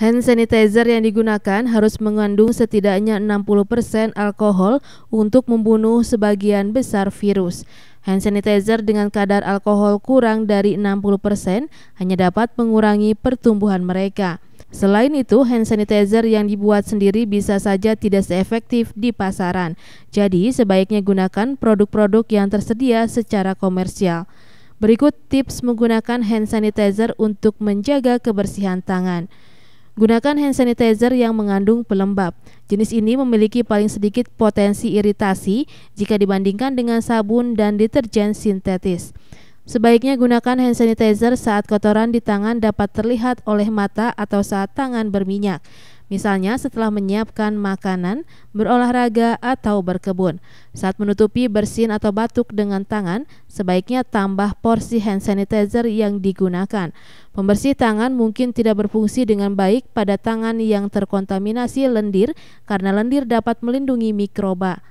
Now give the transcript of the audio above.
Hand sanitizer yang digunakan harus mengandung setidaknya 60% alkohol untuk membunuh sebagian besar virus. Hand sanitizer dengan kadar alkohol kurang dari 60% hanya dapat mengurangi pertumbuhan mereka. Selain itu, hand sanitizer yang dibuat sendiri bisa saja tidak seefektif di pasaran. Jadi, sebaiknya gunakan produk-produk yang tersedia secara komersial. Berikut tips menggunakan hand sanitizer untuk menjaga kebersihan tangan. Gunakan hand sanitizer yang mengandung pelembab. Jenis ini memiliki paling sedikit potensi iritasi jika dibandingkan dengan sabun dan deterjen sintetis. Sebaiknya gunakan hand sanitizer saat kotoran di tangan dapat terlihat oleh mata atau saat tangan berminyak. Misalnya setelah menyiapkan makanan, berolahraga atau berkebun. Saat menutupi bersin atau batuk dengan tangan, sebaiknya tambah porsi hand sanitizer yang digunakan. Pembersih tangan mungkin tidak berfungsi dengan baik pada tangan yang terkontaminasi lendir karena lendir dapat melindungi mikroba.